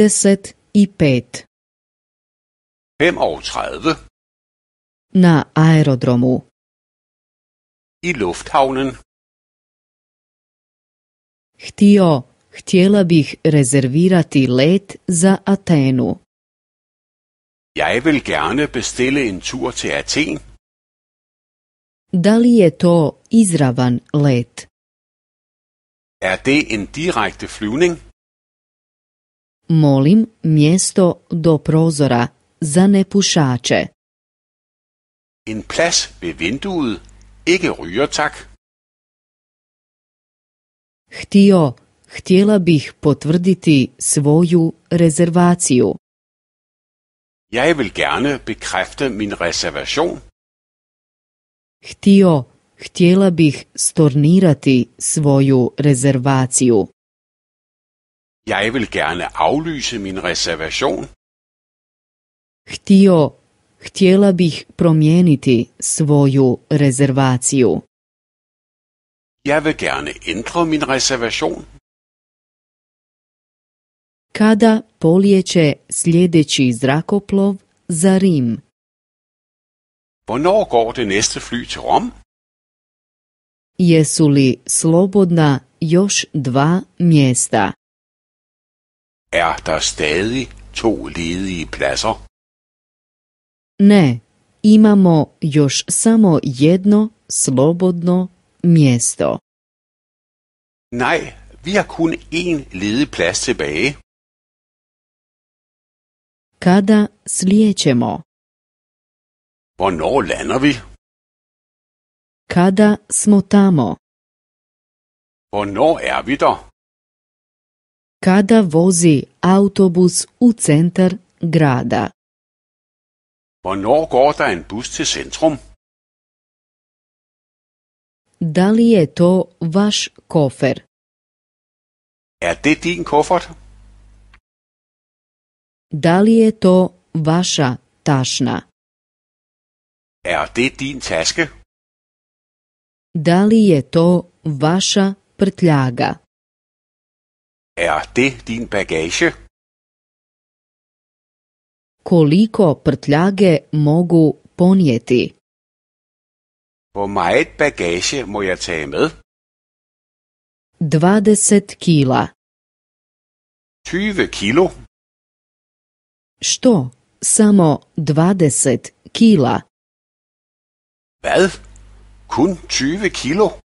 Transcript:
Deset i pet. 35. Na aerodromu. I lufthavnen. Htio, htjela bih rezervirati let za Atenu. Jeg vil gerne bestille en tur til Athen. Da li je to izravan let? Er det en direkte flyvning? Molim mjesto do prozora za nepušače. vinduet. Ikke Htio, htjela bih potvrditi svoju rezervaciju. Jeg vil gerne bekræfte min reservation. Htio, htjela bih stornirati svoju rezervaciju. Jeg vil gerne aflyse min reservation. Htio, htjela bih promijeniti svoju rezervaciju. Jeg vil gerne ændre min reservation. Kada polijeće sljedeći zrakoplov za Rim? Hvornår går det næste fly til Rom? Jesu li slobodna još dva mjesta? Er der stadig to ledige pladser? Ne, imamo još samo jedno slobodno mjesto. Nej, vi har kun en ledig plads tilbage. Kada slijećemo? Hvornår lander vi? Kada smo tamo? Hvornår er vi der? Kada vozi autobus u centar grada? Hvornår går en bus til centrum? Da li je to vaš kofer? Er det din Da li je to vaša tašna? Er det din taske? Da li je to vaša prtljaga? Er det din bagage? Koliko prtljage mogu ponijeti? Hvor meget bagage må jeg tage med? 20 kila. 20 kilo? Što? Samo 20 kila. Hvad? Kun 20 kilo?